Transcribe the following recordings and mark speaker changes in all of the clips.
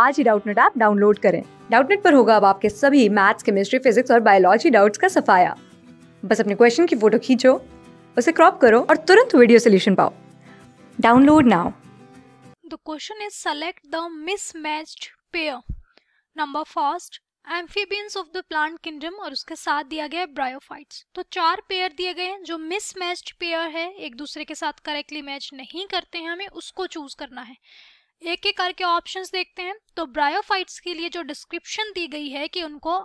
Speaker 1: आज ही Doubtnut app download करें डाउटनेट पर होगा अब आपके सभी मैथ्स केमिस्ट्री फिजिक्स और बायोलॉजी डाउट्स का सफाया बस अपने क्वेश्चन की फोटो खींचो उसे क्रॉप करो और तुरंत वीडियो सोल्यूशन पाओ download now
Speaker 2: the question is select the mismatched pair number first amphibians of the plant kingdom और उसके साथ दिया गया है ब्रायोफाइट्स तो चार पेयर दिए गए हैं जो मिसमैच्ड पेयर है एक दूसरे के साथ करेक्टली मैच नहीं करते हैं हमें उसको चूज करना है एक एक करके ऑप्शंस देखते हैं तो ब्रायोफाइट्स के लिए जो डिस्क्रिप्शन दी गई है कि उनको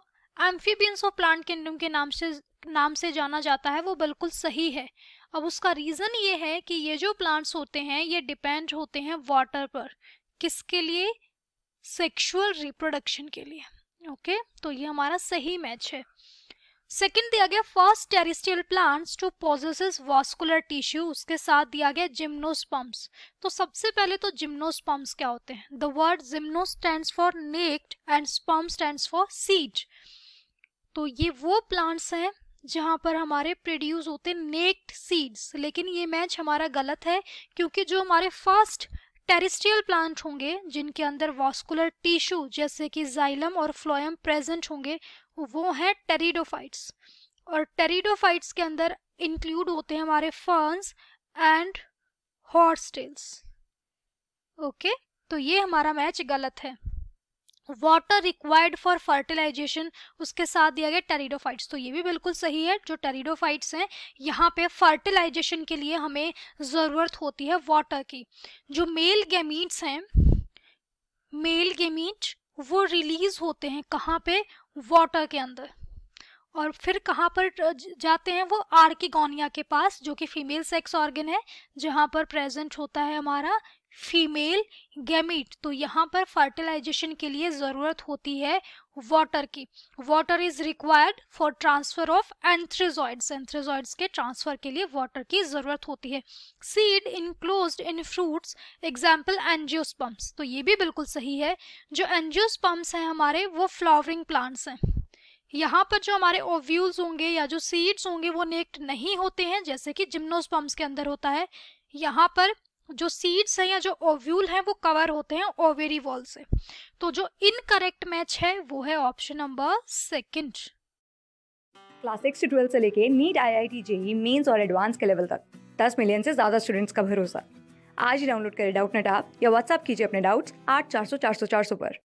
Speaker 2: एम्फीबियंस ऑफ प्लांट किंगडम के नाम से नाम से जाना जाता है वो बिल्कुल सही है अब उसका रीज़न ये है कि ये जो प्लांट्स होते हैं ये डिपेंड होते हैं वाटर पर किसके लिए सेक्सुअल रिप्रोडक्शन के लिए ओके okay? तो ये हमारा सही मैच है सेकेंड दिया गया first terrestrial plants two possesses vascular tissue उसके साथ दिया गया जिम्नोस्पम्स तो सबसे पहले तो जिम्नोस्पम्स क्या होते हैं the word gymno stand for naked and sperm stand for seed तो ये वो प्लांट्स हैं जहाँ पर हमारे प्रोड्यूस होते नेक्ड सीड्स लेकिन ये मैच हमारा गलत है क्योंकि जो हमारे फर्स्ट टेरिस्ट्रियल प्लांट होंगे जिनके अंदर वास्कुलर टिश्यू जैसे कि जाइलम और फ्लोयम प्रेजेंट होंगे वो हैं टेरिडोफाइट्स और टेरिडोफाइट्स के अंदर इंक्लूड होते हैं हमारे ferns and horsetails okay तो ये हमारा मैच गलत है वाटर रिक्वायर्ड फॉर फर्टिलाइजेशन उसके साथ दिया गया टेरिडोफाइट्स तो ये भी बिल्कुल सही है जो टेरिडोफाइट्स हैं यहाँ पे फर्टिलाइजेशन के लिए हमें ज़रूरत होती है वाटर की जो मेल गेमीट्स हैं मेल गेमीट वो रिलीज होते हैं कहाँ पे वाटर के अंदर और फिर कहाँ पर जाते हैं वो आर्किगोनिया के पास जो कि फीमेल सेक्स ऑर्गन है जहाँ पर प्रेजेंट होता है हमारा फीमेल गैमीट तो यहाँ पर फर्टिलाइजेशन के लिए ज़रूरत होती है वाटर की water is required for transfer of antherozoids antherozoids के ट्रांसफर के लिए वाटर की ज़रूरत होती है seed enclose in fruits example angiosperms तो ये भी बिल्कुल सही है जो एनजियोस्पम्प्स हैं हमारे वो फ्लावरिंग प्लांट्स हैं यहाँ पर जो हमारे ओव्यूल्स होंगे या जो सीड्स होंगे वो नेक्ट नहीं होते हैं जैसे कि जिम्नोस्पम्स के अंदर होता है यहाँ पर जो सीड्स हैं या जो ओव्यूल हैं वो कवर होते हैं ओवेरी वॉल से तो जो इनकरेक्ट मैच है वो है option number second
Speaker 1: class six से ट्वेल्थ से लेके NEET I I T JEE mains और एडवांस के लेवल तक दस मिलियन से ज़्यादा स्टूडेंट्स का भरोसा आज ही डाउनलोड करें डाउट नेट आप या व्हाट्सअप कीजिए अपने डाउट्स आठ चार सौ चार सौ चार सौ पर